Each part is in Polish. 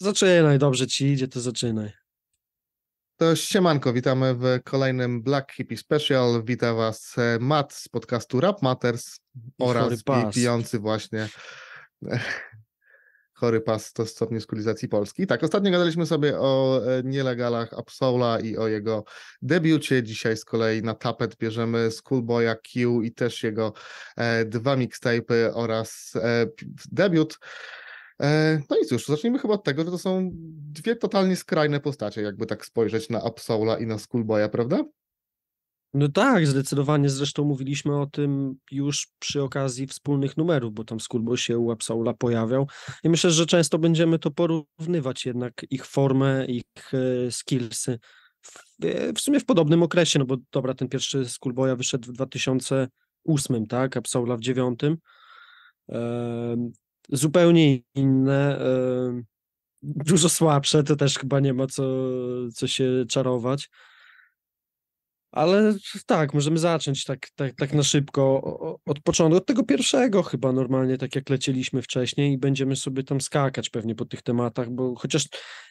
Zaczynaj, dobrze ci idzie, to zaczynaj. To siemanko, witamy w kolejnym Black Hippie Special. Witam was e, Matt z podcastu Rap Matters oraz pijący właśnie chory pas to stopnie skulizacji Polski. Tak, ostatnio gadaliśmy sobie o e, nielegalach Absola i o jego debiucie. Dzisiaj z kolei na tapet bierzemy Schoolboya Q i też jego e, dwa mixtape oraz debiut. E, no i cóż, zacznijmy chyba od tego, że to są dwie totalnie skrajne postacie, jakby tak spojrzeć na Absola i na Schoolboya, prawda? No tak, zdecydowanie. Zresztą mówiliśmy o tym już przy okazji wspólnych numerów, bo tam Schoolboy się u Absola pojawiał. I myślę, że często będziemy to porównywać jednak ich formę, ich e, skillsy. E, w, sumie w podobnym okresie, no bo dobra, ten pierwszy Schoolboya wyszedł w 2008, tak? Absola w 2009 zupełnie inne, dużo słabsze, to też chyba nie ma co, co się czarować. Ale tak, możemy zacząć tak, tak, tak na szybko od początku, od tego pierwszego chyba normalnie, tak jak lecieliśmy wcześniej i będziemy sobie tam skakać pewnie po tych tematach, bo chociaż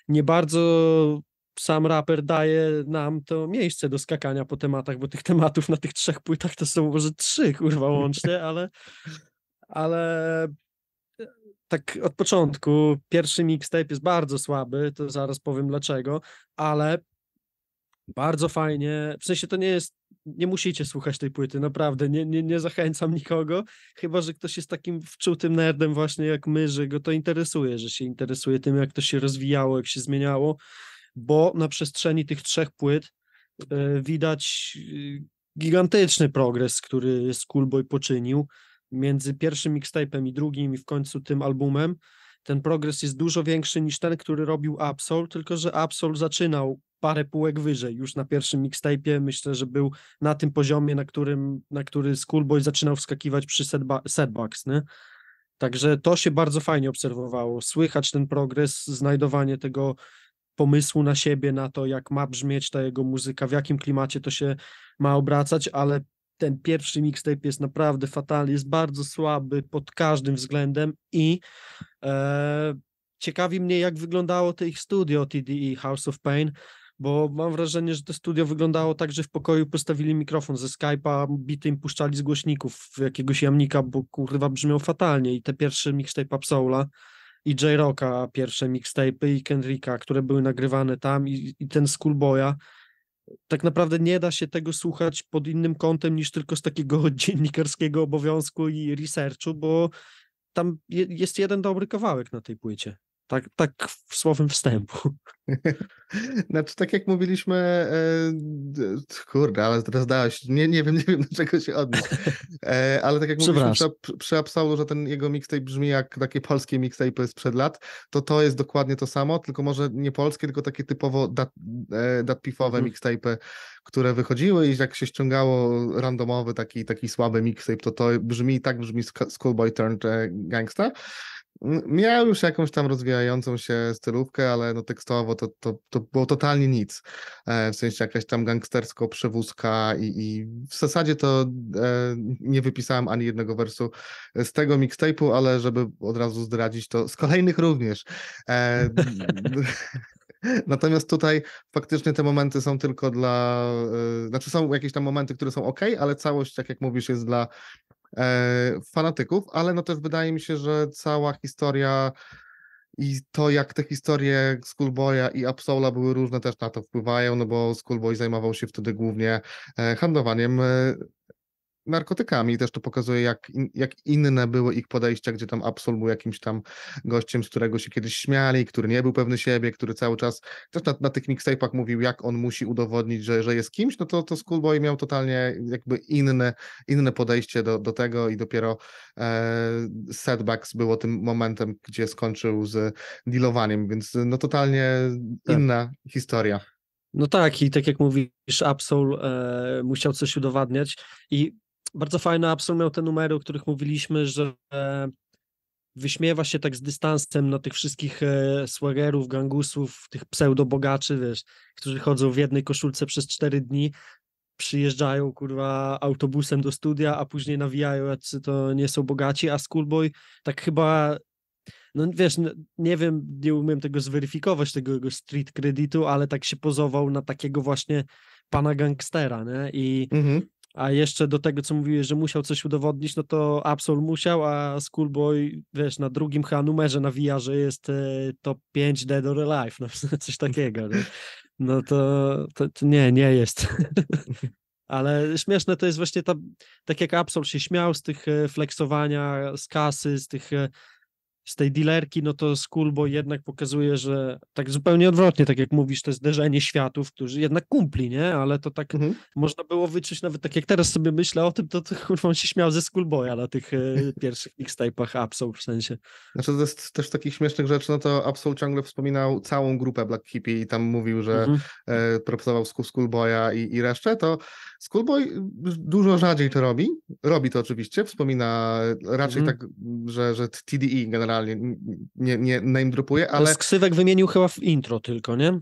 nie bardzo sam raper daje nam to miejsce do skakania po tematach, bo tych tematów na tych trzech płytach to są może trzy kurwa łącznie, ale, ale tak od początku, pierwszy mixtape jest bardzo słaby, to zaraz powiem dlaczego, ale bardzo fajnie, w sensie to nie jest, nie musicie słuchać tej płyty, naprawdę, nie, nie, nie zachęcam nikogo, chyba, że ktoś jest takim wczutym nerdem właśnie jak my, że go to interesuje, że się interesuje tym, jak to się rozwijało, jak się zmieniało, bo na przestrzeni tych trzech płyt e, widać y, gigantyczny progres, który Schoolboy poczynił, między pierwszym mixtape'em i drugim i w końcu tym albumem, ten progres jest dużo większy niż ten, który robił Absol, tylko że Absol zaczynał parę półek wyżej, już na pierwszym mixtape'ie myślę, że był na tym poziomie, na którym, na który Schoolboy zaczynał wskakiwać przy setba setbacks, nie? Także to się bardzo fajnie obserwowało. Słychać ten progres, znajdowanie tego pomysłu na siebie, na to, jak ma brzmieć ta jego muzyka, w jakim klimacie to się ma obracać, ale ten pierwszy mixtape jest naprawdę fatalny, jest bardzo słaby pod każdym względem i e, ciekawi mnie, jak wyglądało to ich studio TD i e, House of Pain, bo mam wrażenie, że to studio wyglądało tak, że w pokoju postawili mikrofon ze Skype'a, bity im puszczali z głośników jakiegoś jamnika, bo kurwa brzmiał fatalnie i te pierwsze mixtape Soula i J-Rocka pierwsze mixtape'y i Kendricka, które były nagrywane tam i, i ten Schoolboya, tak naprawdę nie da się tego słuchać pod innym kątem niż tylko z takiego dziennikarskiego obowiązku i researchu, bo tam jest jeden dobry kawałek na tej płycie. Tak, tak słowem wstępu. Znaczy, tak jak mówiliśmy, e, kurde, ale teraz dałeś, nie, nie wiem, nie wiem do czego się odnieść, e, ale tak jak mówiliśmy przy, przy Absolu, że ten jego mixtape brzmi jak takie polskie mixtape sprzed lat, to to jest dokładnie to samo, tylko może nie polskie, tylko takie typowo dat, e, datpifowe mhm. mixtape, które wychodziły i jak się ściągało randomowy taki, taki słaby mixtape, to to brzmi, tak brzmi Schoolboy Turned e, Gangsta, Miał już jakąś tam rozwijającą się stylówkę, ale no tekstowo to, to, to było totalnie nic. E, w sensie jakaś tam gangstersko przewózka i, i w zasadzie to e, nie wypisałem ani jednego wersu z tego mixtape'u, ale żeby od razu zdradzić to z kolejnych również. E, Natomiast tutaj faktycznie te momenty są tylko dla, y, znaczy są jakieś tam momenty, które są ok, ale całość, tak jak mówisz, jest dla e, fanatyków, ale no też wydaje mi się, że cała historia i to, jak te historie Schoolboya i Absola były różne, też na to wpływają, no bo Schoolboy zajmował się wtedy głównie e, handlowaniem e, narkotykami. Też to pokazuje, jak, in, jak inne były ich podejścia, gdzie tam Absol był jakimś tam gościem, z którego się kiedyś śmiali, który nie był pewny siebie, który cały czas też na, na tych mixtape'ach mówił, jak on musi udowodnić, że, że jest kimś, no to, to Schoolboy miał totalnie jakby inne, inne podejście do, do tego i dopiero e, Setbacks było tym momentem, gdzie skończył z dealowaniem, więc no totalnie tak. inna historia. No tak, i tak jak mówisz, Absol e, musiał coś udowadniać i bardzo fajny Absol miał te numery, o których mówiliśmy, że wyśmiewa się tak z dystansem na tych wszystkich e, swagerów, gangusów, tych pseudobogaczy, wiesz, którzy chodzą w jednej koszulce przez cztery dni, przyjeżdżają, kurwa, autobusem do studia, a później nawijają, jacy to nie są bogaci, a Schoolboy tak chyba no wiesz, nie wiem, nie umiem tego zweryfikować, tego jego street kredytu, ale tak się pozował na takiego właśnie pana gangstera, nie? I, mhm a jeszcze do tego, co mówiłeś, że musiał coś udowodnić, no to Absol musiał, a Schoolboy, wiesz, na drugim chyba numerze nawija, że jest e, top 5 Dead or Alive, no, coś takiego. No to, to, to, nie, nie jest. Ale śmieszne to jest właśnie ta, tak jak Absol się śmiał z tych e, flexowania, z kasy, z tych e, z tej dealerki, no to Schoolboy jednak pokazuje, że tak zupełnie odwrotnie, tak jak mówisz, to jest zderzenie światów, którzy jednak kumpli, nie? Ale to tak mhm. można było wyczuć nawet tak jak teraz sobie myślę o tym, to, to kurwa on się śmiał ze Schoolboya na tych y, pierwszych mixtape'ach Absol w sensie. Znaczy to jest też takich śmiesznych rzeczy, no to Absol ciągle wspominał całą grupę Black Hippie i tam mówił, że mhm. y, e, proponował Schoolboya i, i resztę, to Schoolboy dużo rzadziej to robi, robi to oczywiście, wspomina raczej mhm. tak, że, że TDE generalnie generalnie, nie, nie name ale... Z ksywek wymienił chyba w intro tylko, nie?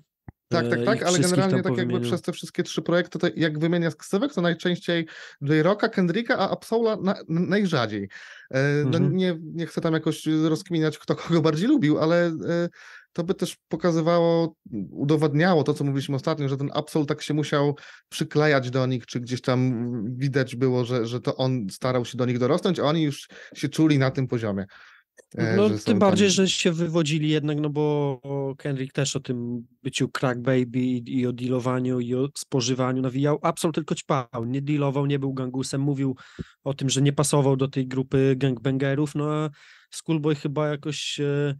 Tak, tak, e, tak, ale generalnie tak jakby przez te wszystkie trzy projekty, to jak wymienia z ksywek, to najczęściej J-Rocka, Kendricka, a Absola na, najrzadziej. E, no, mhm. nie, nie chcę tam jakoś rozkminiać, kto kogo bardziej lubił, ale e, to by też pokazywało, udowadniało to, co mówiliśmy ostatnio, że ten Absol tak się musiał przyklejać do nich, czy gdzieś tam widać było, że, że to on starał się do nich dorosnąć, a oni już się czuli na tym poziomie. E, no, tym tam... bardziej, że się wywodzili jednak, no bo Kendrick też o tym byciu crack baby i o dealowaniu i o spożywaniu nawijał. Absol tylko ćpał, nie dealował, nie był gangusem, mówił o tym, że nie pasował do tej grupy gangbangerów, no a Schoolboy chyba jakoś e,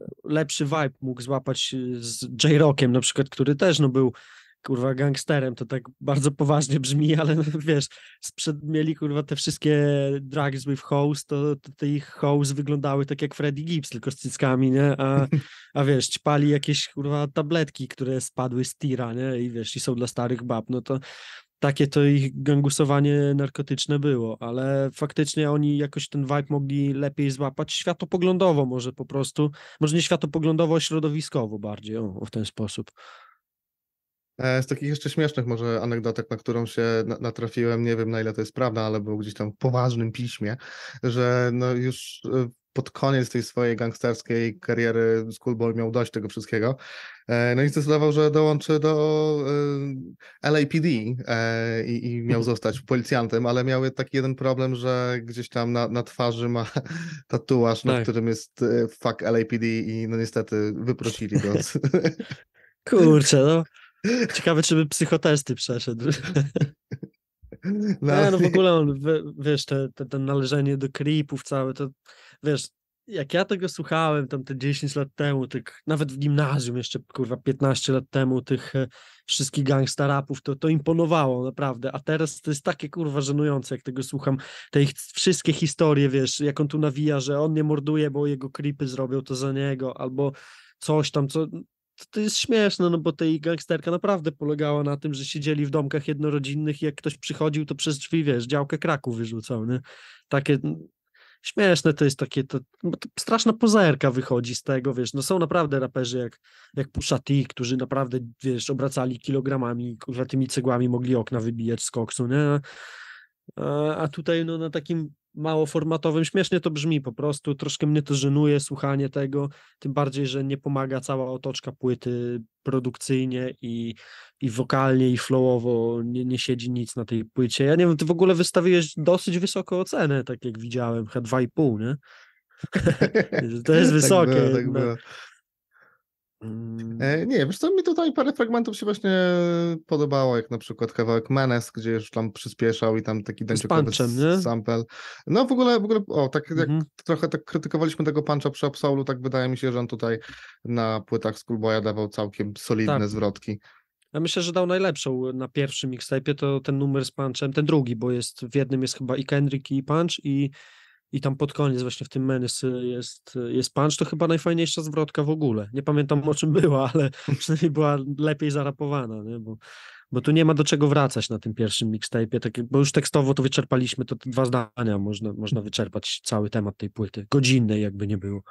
e, lepszy vibe mógł złapać z J-Rockiem na przykład, który też no był kurwa gangsterem, to tak bardzo poważnie brzmi, ale wiesz, sprzed mieli kurwa te wszystkie drags with hoes, to, to te ich hoes wyglądały tak jak Freddy Gibbs, tylko z cyckami, nie? A, a wiesz, ćpali jakieś kurwa tabletki, które spadły z tira, nie? I wiesz, i są dla starych bab, no to takie to ich gangusowanie narkotyczne było, ale faktycznie oni jakoś ten vibe mogli lepiej złapać światopoglądowo może po prostu, może nie światopoglądowo, środowiskowo bardziej, o, w ten sposób. E, z takich jeszcze śmiesznych może anegdotek, na którą się natrafiłem, nie wiem na ile to jest prawda, ale był gdzieś tam w poważnym piśmie, że no już e, pod koniec tej swojej gangsterskiej kariery Schoolboy miał dość tego wszystkiego. E, no i zdecydował, że dołączy do LAPD i, i miał mhm. zostać policjantem, ale miał taki jeden problem, że gdzieś tam na, na twarzy ma tatuaż, na tak. którym jest fuck LAPD i no niestety wyprosili go. Kurczę, no Ciekawe, czy by psychotesty przeszedł. No, no w ogóle on, wiesz, to, te, te należenie do creepów całe, to wiesz, jak ja tego słuchałem tam te 10 lat temu, tych, nawet w gimnazjum jeszcze, kurwa, 15 lat temu, tych e, wszystkich gangsterapów, to, to imponowało naprawdę, a teraz to jest takie, kurwa, żenujące, jak tego słucham, te ich wszystkie historie, wiesz, jak on tu nawija, że on nie morduje, bo jego creepy zrobią to za niego, albo coś tam, co to, to jest śmieszne, no bo tej gangsterka naprawdę polegała na tym, że siedzieli w domkach jednorodzinnych i jak ktoś przychodził, to przez drzwi, wiesz, działkę kraku wyrzucał, nie? Takie mm, śmieszne to jest takie, to, bo to straszna pozerka wychodzi z tego, wiesz, no są naprawdę raperzy jak, jak Pusha T, którzy naprawdę, wiesz, obracali kilogramami, kurwa tymi cegłami mogli okna wybijać z koksu, nie? A, a tutaj no na takim małoformatowym. Śmiesznie to brzmi po prostu, troszkę mnie to żenuje słuchanie tego, tym bardziej, że nie pomaga cała otoczka płyty produkcyjnie i, i wokalnie i flowowo nie, nie siedzi nic na tej płycie. Ja nie wiem, ty w ogóle wystawiłeś dosyć wysoką ocenę, tak jak widziałem, chyba 2,5, nie? to jest tak wysokie. tak no. było, tak było. Mm. E, nie, wiesz co, mi tutaj parę fragmentów się właśnie podobało, jak na przykład kawałek Menes, gdzie już tam przyspieszał i tam taki dęciokowy sample. No w ogóle, w ogóle, o, tak jak mhm. trochę tak krytykowaliśmy tego puncha przy Absolu, tak wydaje mi się, że on tutaj na płytach Schoolboya dawał całkiem solidne tak. zwrotki. Ja myślę, że dał najlepszą na pierwszym mixtape'ie to ten numer z Punchem, ten drugi, bo jest w jednym jest chyba i Kendrick i Punch i i tam pod koniec właśnie w tym menys jest, jest punch, to chyba najfajniejsza zwrotka w ogóle. Nie pamiętam o czym była, ale przynajmniej była lepiej zarapowana, nie? Bo, bo tu nie ma do czego wracać na tym pierwszym mixtape, tak, bo już tekstowo to wyczerpaliśmy, to dwa zdania można, można wyczerpać cały temat tej płyty, godzinnej jakby nie było.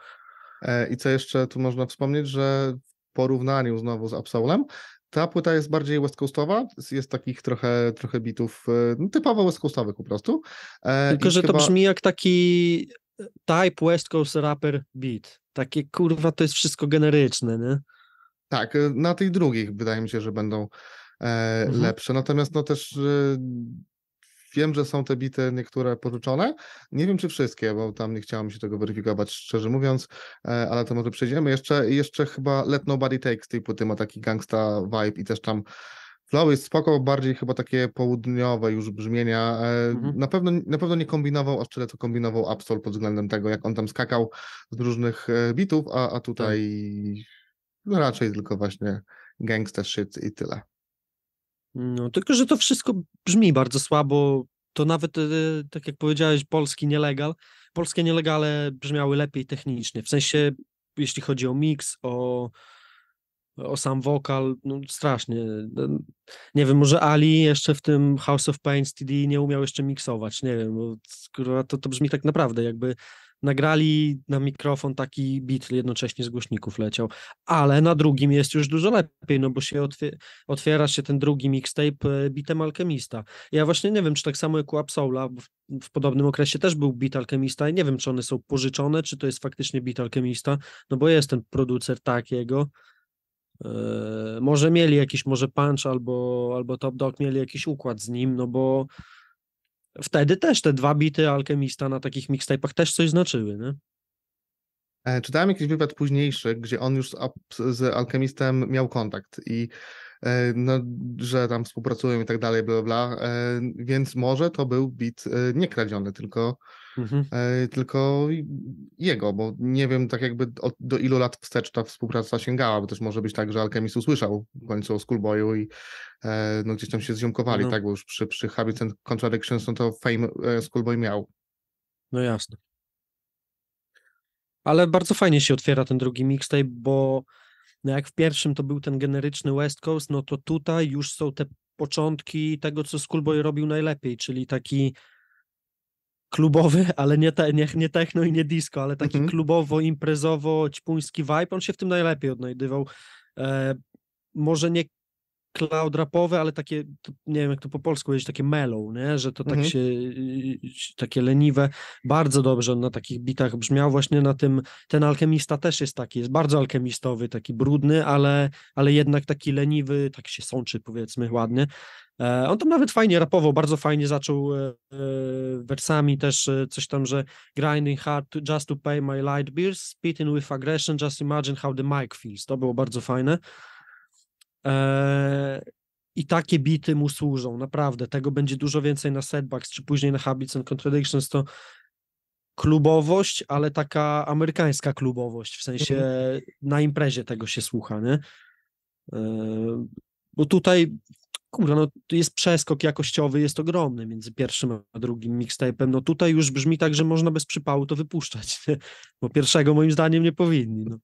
E, I co jeszcze tu można wspomnieć, że w porównaniu znowu z Absolem, ta płyta jest bardziej West Coastowa, jest takich trochę, trochę bitów e, no, typowo West Coastowych po prostu. E, Tylko, że chyba... to brzmi jak taki e, type West Coast rapper beat. Takie kurwa, to jest wszystko generyczne, nie? Tak, e, na tych drugich wydaje mi się, że będą e, mhm. lepsze. Natomiast no też Wiem, że są te bity niektóre pożyczone. Nie wiem, czy wszystkie, bo tam nie chciałem się tego weryfikować, szczerze mówiąc, e, ale to może przejdziemy. Jeszcze, jeszcze chyba Let Nobody z tej płyty ma taki gangsta vibe i też tam flow jest spoko, bardziej chyba takie południowe już brzmienia. E, mhm. Na, pewno, na pewno nie kombinował aż tyle, co kombinował Absol pod względem tego, jak on tam skakał z różnych e, bitów, a, a tutaj tak. no raczej tylko właśnie gangsta shit i tyle. No, tylko, że to wszystko brzmi bardzo słabo. To nawet, e, tak jak powiedziałeś, polski nielegal. Polskie nielegale brzmiały lepiej technicznie. W sensie, jeśli chodzi o miks, o, o sam wokal, no strasznie. No, nie wiem, może Ali jeszcze w tym House of Pain TD nie umiał jeszcze miksować. Nie wiem, bo to, to brzmi tak naprawdę jakby nagrali na mikrofon taki beat, jednocześnie z głośników leciał, ale na drugim jest już dużo lepiej, no bo się otwier otwiera się ten drugi mixtape e, bitem Alchemista. Ja właśnie nie wiem, czy tak samo jak u Absola, w, w podobnym okresie też był beat Alchemista i nie wiem, czy one są pożyczone, czy to jest faktycznie beat Alchemista, no bo jest ten producer takiego, Yy, e, może mieli jakiś, może Punch albo, albo Top Dog mieli jakiś układ z nim, no bo wtedy też te dwa bity Alchemista na takich mixtape'ach też coś znaczyły, nie? E, czytałem jakiś wywiad późniejszy, gdzie on już z Alchemistem miał kontakt i e, no, że tam współpracują i tak dalej, bla, bla, bla, e, więc może to był bit nie kradziony, tylko Mhm. E, tylko jego, bo nie wiem tak jakby od, do ilu lat wstecz ta współpraca sięgała, bo też może być tak, że Alchemist usłyszał w końcu o Schoolboyu i e, no, gdzieś tam się zziomkowali, no. tak, bo już przy, przy Habits and Contradictions no to fame e, Schoolboy miał. No jasne. Ale bardzo fajnie się otwiera ten drugi mixtape, bo no jak w pierwszym to był ten generyczny West Coast, no to tutaj już są te początki tego, co Schoolboy robił najlepiej, czyli taki klubowy, ale nie, te, nie, nie techno i nie disco, ale taki mhm. klubowo, imprezowo, ćpuński vibe, on się w tym najlepiej odnajdywał. E, może nie cloud rapowe, ale takie, nie wiem jak to po polsku powiedzieć, takie mellow, nie? że to tak mhm. się, takie leniwe, bardzo dobrze on na takich bitach brzmiał, właśnie na tym, ten alchemista też jest taki, jest bardzo alchemistowy, taki brudny, ale, ale jednak taki leniwy, tak się sączy powiedzmy ładnie, E, on tam nawet fajnie rapował, bardzo fajnie zaczął e, e, wersami też coś tam, że grinding hard just to pay my light bills, spitting with aggression, just imagine how the mic feels. To było bardzo fajne. I takie bity mu służą, naprawdę. Tego będzie dużo więcej na setbacks, czy później na habits and contradictions. To klubowość, ale taka amerykańska klubowość, w sensie mhm. na imprezie tego się słucha, nie? Bo tutaj kurwa, no jest przeskok jakościowy, jest ogromny między pierwszym a drugim mixtape'em. No tutaj już brzmi tak, że można bez przypału to wypuszczać, bo pierwszego moim zdaniem nie powinni. No.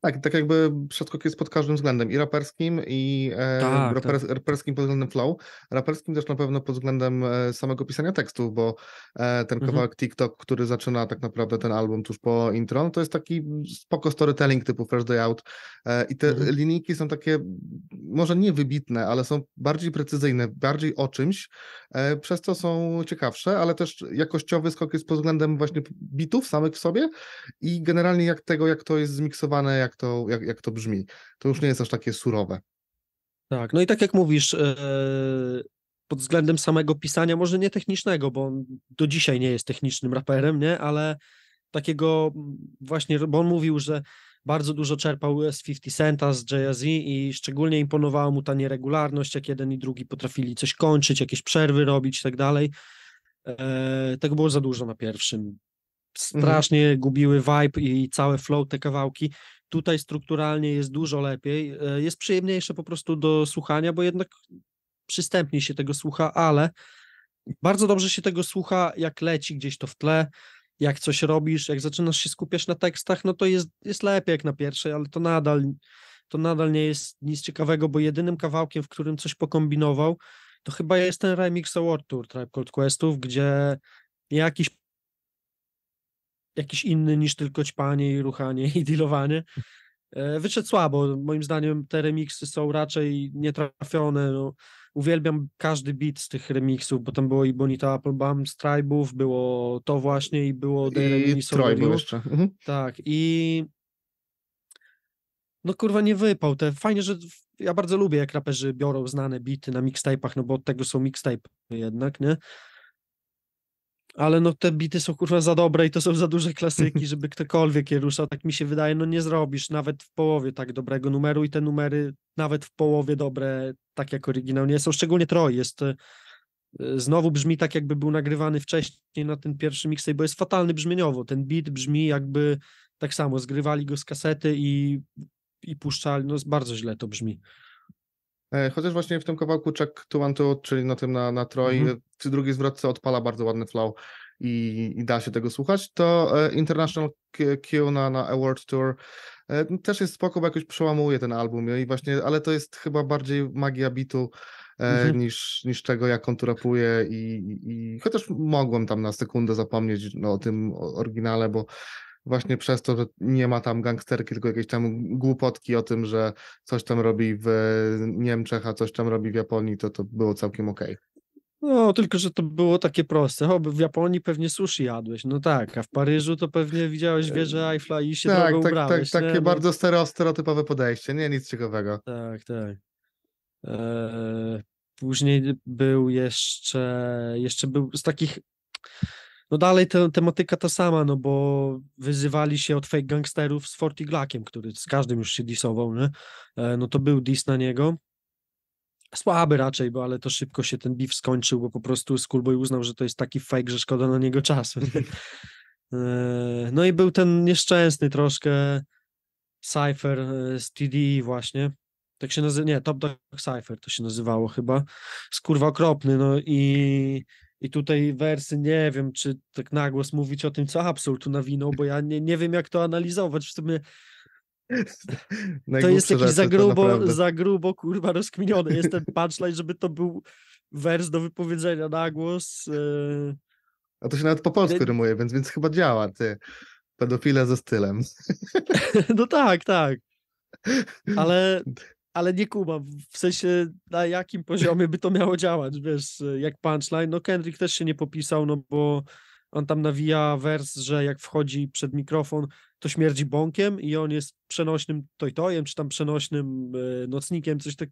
Tak, tak jakby przeskok jest pod każdym względem i raperskim, i e, tak, raper, tak. raperskim pod względem flow, raperskim też na pewno pod względem e, samego pisania tekstów, bo e, ten mhm. kawałek mhm. TikTok, który zaczyna tak naprawdę ten album tuż po intro, no to jest taki spoko storytelling typu Fresh Day Out i te mhm. linijki są takie może nie wybitne, ale są bardziej precyzyjne, bardziej o czymś, przez co są ciekawsze, ale też jakościowy skok jest pod względem właśnie bitów samych w sobie i generalnie jak tego, jak to jest zmiksowane, jak jak to, jak, jak to brzmi. To już nie jest aż takie surowe. Tak, no i tak jak mówisz, e, pod względem samego pisania, może nie technicznego, bo on do dzisiaj nie jest technicznym raperem, nie? ale takiego właśnie, bo on mówił, że bardzo dużo czerpał z 50 Centa, z jay i szczególnie imponowała mu ta nieregularność, jak jeden i drugi potrafili coś kończyć, jakieś przerwy robić i tak dalej. E, tego było za dużo na pierwszym. Mhm. Strasznie mhm. gubiły vibe i całe flow te kawałki. Tutaj strukturalnie jest dużo lepiej. E, jest przyjemniejsze po prostu do słuchania, bo jednak przystępniej się tego słucha, ale bardzo dobrze się tego słucha, jak leci gdzieś to w tle, jak coś robisz, jak zaczynasz się skupiać na tekstach, no to jest, jest lepiej jak na pierwszej, ale to nadal, to nadal nie jest nic ciekawego, bo jedynym kawałkiem, w którym coś pokombinował, to chyba jest ten remix Award Tour Tribe cold Questów, gdzie jakiś jakiś inny niż tylko ćpanie i ruchanie i dealowanie. Wyszedł słabo. Moim zdaniem te remixy są raczej nietrafione. No, uwielbiam każdy beat z tych remixów, bo tam było i Bonita Applebum z było to właśnie i było The Remini mhm. Tak, i no kurwa nie wypał. Te fajnie, że ja bardzo lubię jak raperzy biorą znane bity na mixtape'ach, no bo od tego są mixtape jednak, nie? ale no te bity są kurwa za dobre i to są za duże klasyki, żeby ktokolwiek je ruszał, tak mi się wydaje, no nie zrobisz nawet w połowie tak dobrego numeru i te numery nawet w połowie dobre, tak jak oryginał nie są, szczególnie Troy jest e, znowu brzmi tak jakby był nagrywany wcześniej na ten pierwszy mixtape, bo jest fatalny brzmieniowo, ten beat brzmi jakby tak samo, zgrywali go z kasety i, i puszczali, no bardzo źle to brzmi. E, chociaż właśnie w tym kawałku Check to One two, czyli na tym na, na Troi, mhm. przy drugiej zwrotce odpala bardzo ładny flow i, i da się tego słuchać, to e, International Q na, na Award Tour e, no, też jest spoko, bo jakoś przełamuje ten album i właśnie, ale to jest chyba bardziej magia bitu mhm. niż, niż tego, jak on tu rapuje i, i chociaż mogłem tam na sekundę zapomnieć no, o tym oryginale, bo właśnie przez to, że nie ma tam gangsterki, tylko jakieś tam głupotki o tym, że coś tam robi w Niemczech, a coś tam robi w Japonii, to to było całkiem okej. Okay. No, tylko że to było takie proste. O, w Japonii pewnie sushi jadłeś, no tak, a w Paryżu to pewnie widziałeś wieżę Eiffla i się tak, tak, tak, ubrałeś. Tak, takie no. bardzo stereotypowe podejście, nie, nic ciekawego. Tak, tak. Eee, później był jeszcze, jeszcze był z takich no dalej te, tematyka ta sama, no bo wyzywali się od fake gangsterów z Fortiglakiem, który z każdym już się disował, nie? E, no to był dis na niego. Słaby raczej, bo ale to szybko się ten beef skończył, bo po prostu Skullboy uznał, że to jest taki fake, że szkoda na niego czasu. E, no i był ten nieszczęsny troszkę Cypher e, z TD właśnie. Tak się nazywa, nie, Top Dog Cypher to się nazywało chyba. Skurwa okropny, no i i tutaj wersy nie wiem, czy tak nagłos mówić o tym, co Absol tu nawinął, bo ja nie, nie wiem, jak to analizować. W sumie to jest jakiś za grubo, za grubo, kurwa, rozkminiony. Jest ten punchline, żeby to był wers do wypowiedzenia na głos. E, A to się nawet po polsku rymuje, więc, więc chyba działa, ty. Pedofile ze stylem. no tak, tak. Ale ale nie kuba w sensie na jakim poziomie by to miało działać, wiesz, e, jak punchline. No Kendrick też się nie popisał, no bo on tam nawija wers, że jak wchodzi przed mikrofon, to śmierdzi bąkiem i on jest przenośnym tojtojem, czy tam przenośnym e, nocnikiem, coś tak.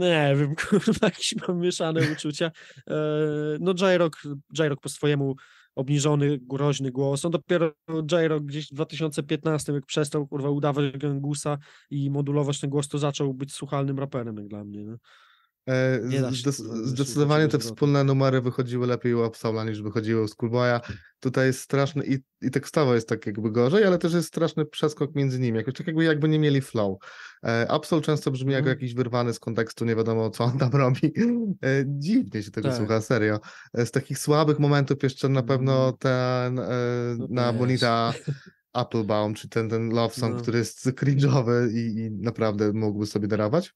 Nie wiem, kurwa, jakieś mam mieszane uczucia. E, no Jairok, Jairok po swojemu obniżony, groźny głos. On no dopiero Jairo gdzieś w 2015, jak przestał kurwa udawać gęgusa i modulować ten głos, to zaczął być słuchalnym raperem jak dla mnie. No. E, zdecydowanie te wspólne numery wychodziły lepiej u Absola niż wychodziły u Schoolboya. Tutaj jest straszny i, i tekstowo jest tak jakby gorzej, ale też jest straszny przeskok między nimi, jakoś tak jakby, jakby nie mieli flow. E, Absol często brzmi jako mhm. jakiś wyrwany z kontekstu, nie wiadomo co on tam robi. E, dziwnie się tego tak. słucha, serio. Z takich słabych momentów jeszcze na pewno mm. ten na Bonita Applebaum, czy ten, ten love song, no. który jest cringe'owy i, i naprawdę mógłby sobie darować.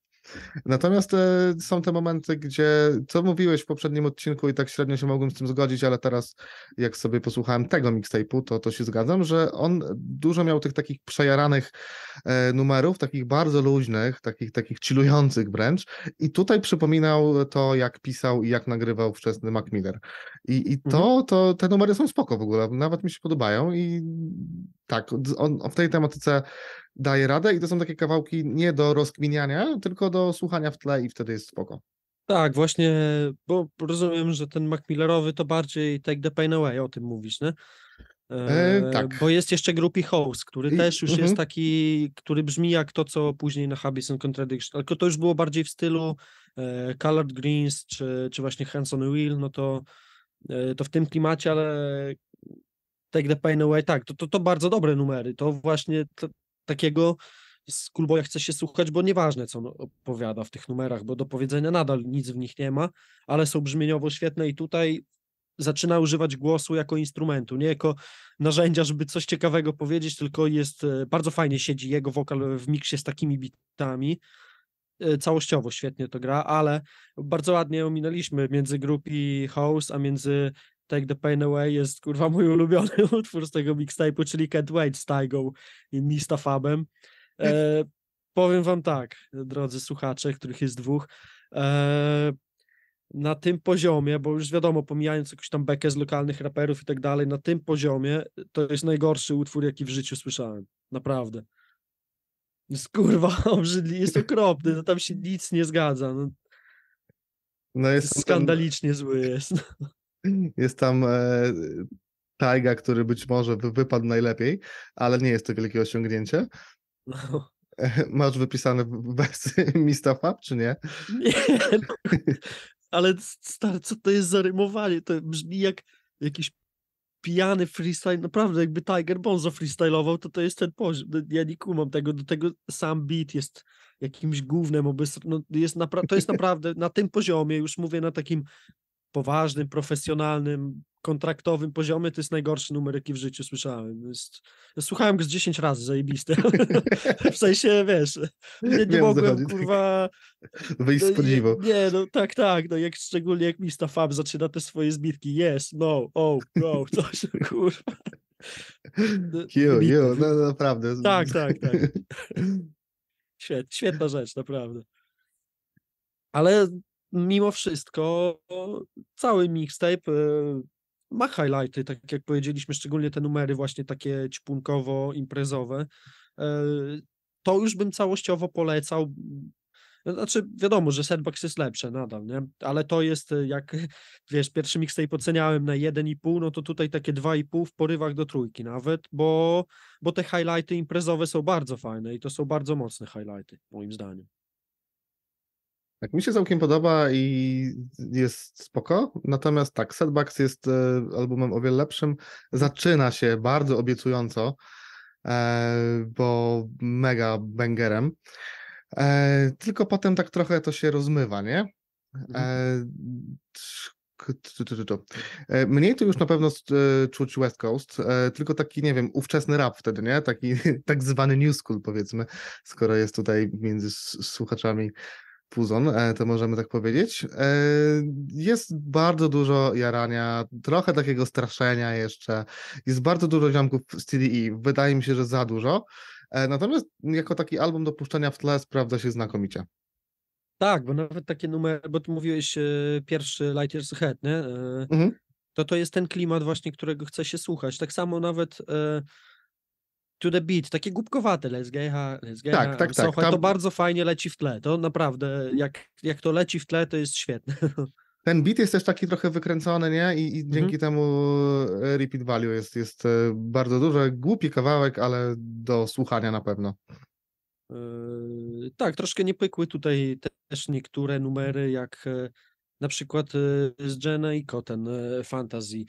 Natomiast e, są te momenty, gdzie co mówiłeś w poprzednim odcinku i tak średnio się mogłem z tym zgodzić, ale teraz jak sobie posłuchałem tego mixtape'u, to, to się zgadzam, że on dużo miał tych takich przejaranych e, numerów, takich bardzo luźnych, takich, takich chillujących wręcz i tutaj przypominał to, jak pisał i jak nagrywał wczesny Mac Miller. I, i to, mhm. to, te numery są spoko w ogóle, nawet mi się podobają i tak, on, on w tej tematyce daje radę i to są takie kawałki nie do rozkminiania, tylko do słuchania w tle i wtedy jest spoko. Tak, właśnie, bo rozumiem, że ten Macmillerowy to bardziej Take the Pain Away, o tym mówisz, nie? E, e, tak. Bo jest jeszcze grupi House, który I, też już y jest mhm. taki, który brzmi jak to, co później na Habits and Contradiction, tylko to już było bardziej w stylu e, Colored Greens czy, czy właśnie Hands on Wheel, no to, e, to w tym klimacie, ale Take the Pain Away, tak, to, to, to bardzo dobre numery, to właśnie to, takiego z Kulboja chce się słuchać, bo nieważne, co on opowiada w tych numerach, bo do powiedzenia nadal nic w nich nie ma, ale są brzmieniowo świetne i tutaj zaczyna używać głosu jako instrumentu, nie jako narzędzia, żeby coś ciekawego powiedzieć, tylko jest, e, bardzo fajnie siedzi jego wokal w miksie z takimi bitami, e, całościowo świetnie to gra, ale bardzo ładnie ominęliśmy między grupi House, a między Take the Pain Away jest kurwa mój ulubiony utwór z tego mixtape'u, czyli Can't Wait z Tygą i Mista Fabem. E, tak. powiem wam tak, drodzy słuchacze, których jest dwóch, e, na tym poziomie, bo już wiadomo, pomijając jakąś tam bekę z lokalnych raperów i tak dalej, na tym poziomie to jest najgorszy utwór, jaki w życiu słyszałem. Naprawdę. Jest kurwa jest okropny, no tam się nic nie zgadza. No, no jest skandalicznie ten... zły jest. No. Jest tam e, Tiger, który być może wypadł najlepiej, ale nie jest to wielkie osiągnięcie. No. Masz wypisane wersy Mista Fab, czy nie? Nie, no, ale stary, co to jest zarymowanie? To brzmi jak jakiś pijany freestyle, naprawdę jakby Tiger Bonzo freestyle'ował, to to jest ten poziom. No, ja nie kumam tego, do tego sam beat jest jakimś głównym obys... no, jest napra- to jest naprawdę na tym poziomie, już mówię na takim poważnym, profesjonalnym, kontraktowym poziomie to jest najgorszy numer, jaki w życiu słyszałem. Jest... Słuchałem go z 10 razy, zajebiste. w sensie, wiesz, nie, nie mogłem, tak. kurwa... Wyjść z no podziwu. Nie, no tak, tak, no jak szczególnie jak Mista Fab zaczyna te swoje zbitki, yes, no, oh, no, coś, kurwa. No, kill, kill, no, no naprawdę. Tak, tak, tak. Świet, świetna rzecz, naprawdę. Ale mimo wszystko cały mixtape e, ma highlighty, tak jak powiedzieliśmy, szczególnie te numery właśnie takie ćpunkowo-imprezowe. E, to już bym całościowo polecał. No, znaczy, wiadomo, że Sandbox jest lepsze nadal, nie? Ale to jest, e, jak wiesz, pierwszy mixtape oceniałem na 1,5, no to tutaj takie 2,5 w porywach do trójki nawet, bo, bo te highlighty imprezowe są bardzo fajne i to są bardzo mocne highlighty, moim zdaniem. Tak, mi się całkiem podoba i jest spoko, natomiast tak, Setbacks jest e, albumem o wiele lepszym, zaczyna się bardzo obiecująco, e, bo mega bangerem, e, tylko potem tak trochę to się rozmywa, nie? Mniej mhm. tu już na pewno czuć West Coast, tylko taki, nie wiem, ówczesny rap wtedy, nie? Taki tak zwany new school, powiedzmy, skoro jest tutaj między słuchaczami puzon, e, to możemy tak powiedzieć. E, jest bardzo dużo jarania, trochę takiego straszenia jeszcze. Jest bardzo dużo ziomków z TDI. Wydaje mi się, że za dużo. E, natomiast jako taki album do puszczenia w tle sprawdza się znakomicie. Tak, bo nawet takie numery, bo ty mówiłeś pierwszy Light Years Head, nie? Mhm. To to jest ten klimat właśnie, którego chce się słuchać. Tak samo nawet to the beat, takie głupkowate, let's get high, let's get tak, tak, tak, tam... to bardzo fajnie leci w tle, to naprawdę, jak, jak to leci w tle, to jest świetne. Ten beat jest też taki trochę wykręcony, nie? I, i mhm. dzięki mhm. temu e, repeat value jest, jest e, bardzo duży Głupi kawałek, ale do słuchania na pewno. Yy, tak, troszkę nie pykły tutaj też niektóre numery, jak na przykład z Jenna i Koten Fantasy.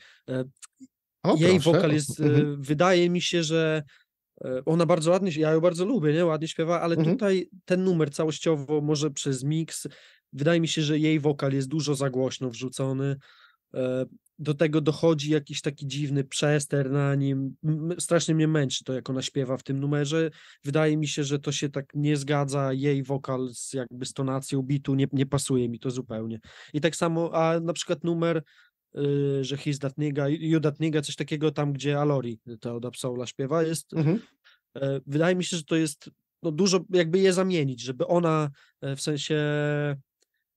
O, Jej proszę. wokal jest, mhm. wydaje mi się, że E, ona bardzo ładnie, ja ją bardzo lubię, nie? ładnie śpiewa, ale mhm. tutaj ten numer całościowo, może przez miks, wydaje mi się, że jej wokal jest dużo za głośno wrzucony. E, do tego dochodzi jakiś taki dziwny przester na nim. Strasznie mnie męczy to, jak ona śpiewa w tym numerze. Wydaje mi się, że to się tak nie zgadza. Jej wokal z jakby stonacją bitu nie, nie pasuje mi to zupełnie. I tak samo, a na przykład numer Y, że Hisdatniga, Judatniga, coś takiego tam, gdzie Alori to od Absola śpiewa, jest. Mhm. E, wydaje mi się, że to jest no, dużo, jakby je zamienić, żeby ona e, w sensie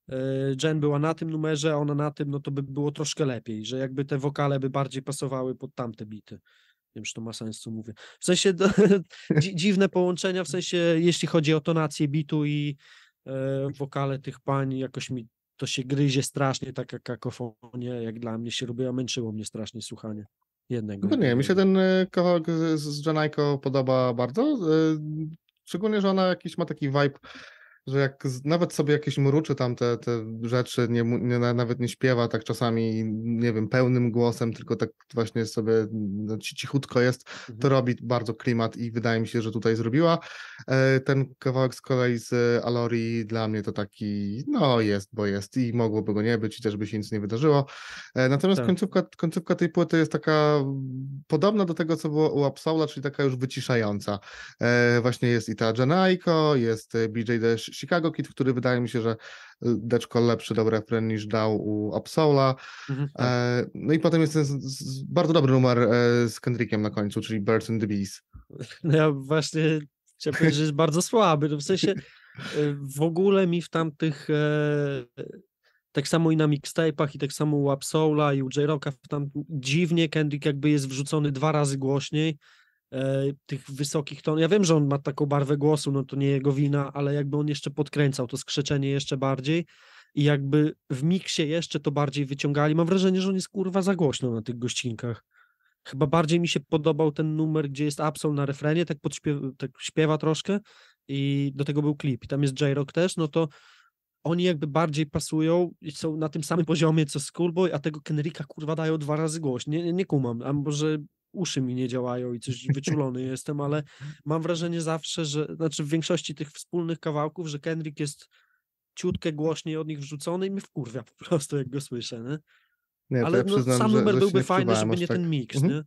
e, Jen była na tym numerze, a ona na tym, no to by było troszkę lepiej, że jakby te wokale by bardziej pasowały pod tamte bity. Nie wiem, czy to ma sens, co mówię. W sensie do, dziwne połączenia, w sensie jeśli chodzi o tonację bitu i e, wokale tych pań, jakoś mi to się gryzie strasznie, taka kakofonia jak dla mnie się robiła, męczyło mnie strasznie słuchanie jednego. No nie, mi się ten e, kawałek z Janajko podoba bardzo, e, szczególnie, że ona jakiś ma taki vibe że jak nawet sobie jakieś mruczy tam te, te rzeczy, nie, nie, nawet nie śpiewa tak czasami, nie wiem, pełnym głosem, tylko tak właśnie sobie no, cichutko jest, mhm. to robi bardzo klimat i wydaje mi się, że tutaj zrobiła. E, ten kawałek z kolei z Alori dla mnie to taki, no jest, bo jest i mogłoby go nie być i też by się nic nie wydarzyło. E, natomiast tak. końcówka, końcówka tej płyty jest taka mm, podobna do tego, co było u Absola, czyli taka już wyciszająca. E, właśnie jest i ta Janaiko, jest BJ The Chicago Kid, który wydaje mi się, że y, deczko lepszy dobry refren niż dał u Absola. Mhm. E, tak. No i potem jest ten bardzo dobry numer e, z Kendrickiem na końcu, czyli Birds and the Bees. No ja właśnie chciałem powiedzieć, że jest bardzo słaby. No w sensie e, w ogóle mi w tamtych tak samo i na mixtape'ach i tak samo u Absola i u J-Rocka tam dziwnie Kendrick jakby jest wrzucony dwa razy głośniej E, tych wysokich ton. Ja wiem, że on ma taką barwę głosu, no to nie jego wina, ale jakby on jeszcze podkręcał to skrzeczenie jeszcze bardziej i jakby w miksie jeszcze to bardziej wyciągali. Mam wrażenie, że on jest kurwa za głośno na tych gościnkach. Chyba bardziej mi się podobał ten numer, gdzie jest Absol na refrenie, tak, podśpiewa, tak śpiewa troszkę i do tego był klip i tam jest J-Rock też, no to oni jakby bardziej pasują i są na tym samym poziomie co Schoolboy, a tego Kenrika kurwa dają dwa razy głośno. Nie, nie, nie kumam, a może uszy mi nie działają i coś wyczulony jestem, ale mam wrażenie zawsze, że znaczy w większości tych wspólnych kawałków, że Kendrick jest ciutkę głośniej od nich wrzucony i mnie wkurwia po prostu, jak go słyszę, nie? nie ale ja no, przyznam, sam numer byłby fajny, żeby nie tak. ten miks, mhm. nie?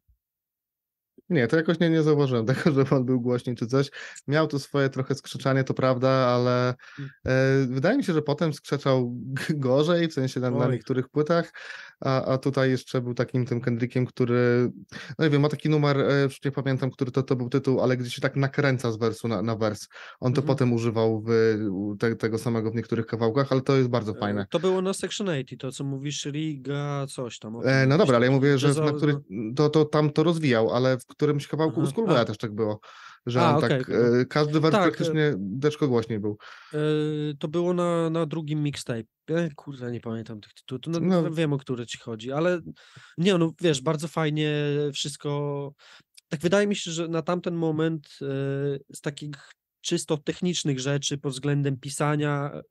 Nie, to jakoś nie, nie zauważyłem tego, że on był głośniej czy coś. Miał tu swoje trochę skrzeczanie, to prawda, ale mm. e, wydaje mi się, że potem skrzeczał gorzej, w sensie na, na niektórych płytach, a, a tutaj jeszcze był takim tym Kendrickiem, który, no nie wiem, ma taki numer, e, już nie pamiętam, który to, to był tytuł, ale gdzie się tak nakręca z wersu na, na wers. On to mhm. potem używał w, te, tego samego w niektórych kawałkach, ale to jest bardzo e, fajne. To było na no Section 80, to co mówisz, Riga, coś tam. E, no dobra, ale ja mówię, że na który, no. to, to tam to rozwijał, ale w którymś kawałku mhm. Aha, u też tak było, że a, okay. tak, e, każdy wers tak, e, praktycznie deczko głośniej był. E, to było na, na drugim mixtape. Kurde, kurwa, nie pamiętam tych tytułów, no, no. wiem o które ci chodzi, ale nie, no wiesz, bardzo fajnie wszystko... Tak wydaje mi się, że na tamten moment z takich czysto technicznych rzeczy pod względem pisania,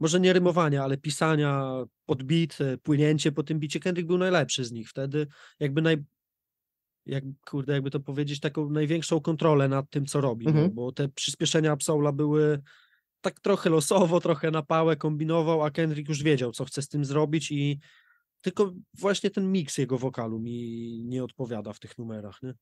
może nie rymowania, ale pisania pod bit, płynięcie po tym bicie. Kendrick był najlepszy z nich wtedy, jakby naj, jak, kurde, jakby to powiedzieć, taką największą kontrolę nad tym, co robi, no, mhm. bo te przyspieszenia Absola były tak trochę losowo, trochę na pałę kombinował, a Kendrick już wiedział, co chce z tym zrobić i tylko właśnie ten miks jego wokalu mi nie odpowiada w tych numerach, nie?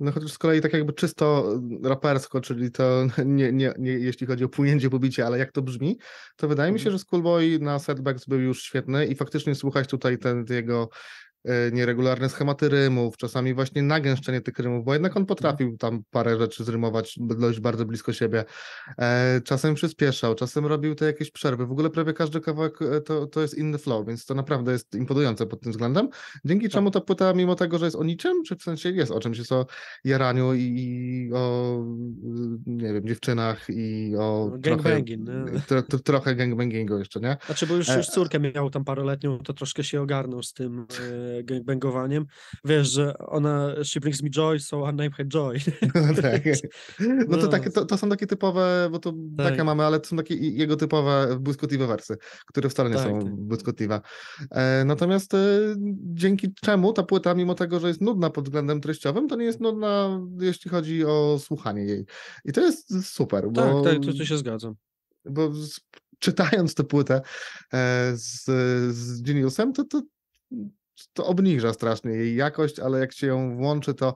No chociaż z kolei tak jakby czysto mm, rapersko, czyli to nie, nie, nie jeśli chodzi o płynięcie, pobicie, ale jak to brzmi, to wydaje mi się, mhm. że Schoolboy na setbacks był już świetny i faktycznie słuchać tutaj ten jego E, nieregularne schematy rymów, czasami właśnie nagęszczenie tych rymów, bo jednak on potrafił tam parę rzeczy zrymować dość bardzo blisko siebie. E, czasem przyspieszał, czasem robił te jakieś przerwy. W ogóle prawie każdy kawałek e, to, to jest inny flow, więc to naprawdę jest imponujące pod tym względem. Dzięki tak. czemu ta płyta, mimo tego, że jest o niczym, czy w sensie jest o czymś, jest o jaraniu i, i o y, nie wiem, dziewczynach i o no, gangbanging. No. Trochę, tro, trochę gangbangingu jeszcze, nie? Znaczy, bo już, już córkę miał tam paroletnią, to troszkę się ogarnął z tym gangbangowaniem, wiesz, że ona, she brings me joy, so I'm name her joy. No, tak. no to, takie, to, to, są takie typowe, bo to tak. takie mamy, ale to są takie jego typowe błyskotliwe wersy, które wcale nie tak, są tak. błyskotliwe. E, natomiast e, dzięki czemu ta płyta, mimo tego, że jest nudna pod względem treściowym, to nie jest nudna, jeśli chodzi o słuchanie jej. I to jest super. Bo... Tak, tak, to, to się zgadzam. Bo z, czytając tę płytę e, z, z Geniusem, to, to to obniża strasznie jej jakość, ale jak się ją włączy, to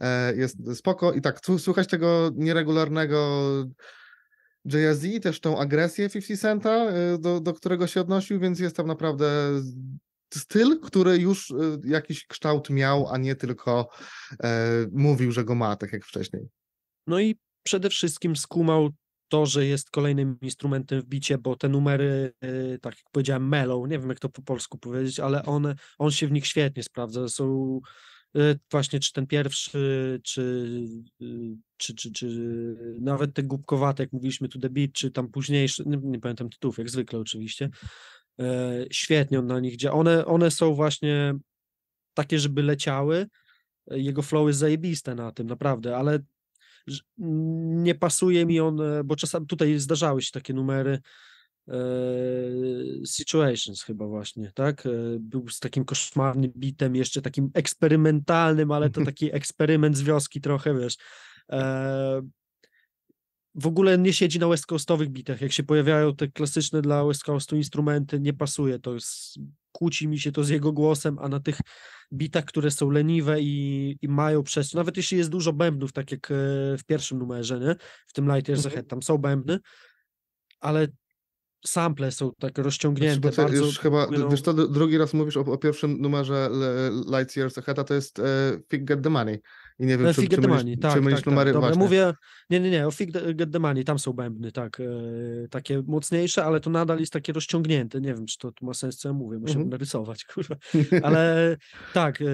e, jest spoko. I tak, słuchaj tego nieregularnego Jay-Z, też tą agresję 50 Centa, e, do, do którego się odnosił, więc jest tam naprawdę styl, który już e, jakiś kształt miał, a nie tylko e, mówił, że go ma, tak jak wcześniej. No i przede wszystkim skumał to, że jest kolejnym instrumentem w bicie, bo te numery, e, tak jak powiedziałem, melą, nie wiem jak to po polsku powiedzieć, ale one, on się w nich świetnie sprawdza. Są e, właśnie czy ten pierwszy, czy, e, czy, czy, czy nawet te głupkowate, jak mówiliśmy tu The Beat, czy tam późniejszy, nie, nie pamiętam tytułów, jak zwykle oczywiście, świetnie on na nich działa. One, one są właśnie takie, żeby leciały, jego flow jest zajebiste na tym, naprawdę, ale nie pasuje mi on, e, bo czasami tutaj zdarzały się takie numery, e, Situations chyba właśnie, tak? E, był z takim koszmarnym bitem, jeszcze takim eksperymentalnym, ale to taki eksperyment z wioski trochę, wiesz w ogóle nie siedzi na West Coastowych bitach. Jak się pojawiają te klasyczne dla West Coastu instrumenty, nie pasuje. To jest, kłóci mi się to z jego głosem, a na tych bitach, które są leniwe i, i mają przestrzeń, nawet jeśli jest dużo bębnów, tak jak e, w pierwszym numerze, nie? w tym Light Years Ahead, mhm. tam są bębny, ale sample są tak rozciągnięte. Znaczy, bardzo już chyba, płyną... wiesz, drugi raz mówisz o, o pierwszym numerze Light Years Ahead, a to jest e, Fig Get The Money i nie wiem, e, czy, czy, mylisz, tak, czy mylisz tak, tak, numery. Tak, mówię, nie, nie, nie, o Fig Get the Money, tam są bębny, tak, e, takie mocniejsze, ale to nadal jest takie rozciągnięte, nie wiem, czy to, ma sens, co ja mówię, muszę mm -hmm. narysować, kurwa, ale tak, e,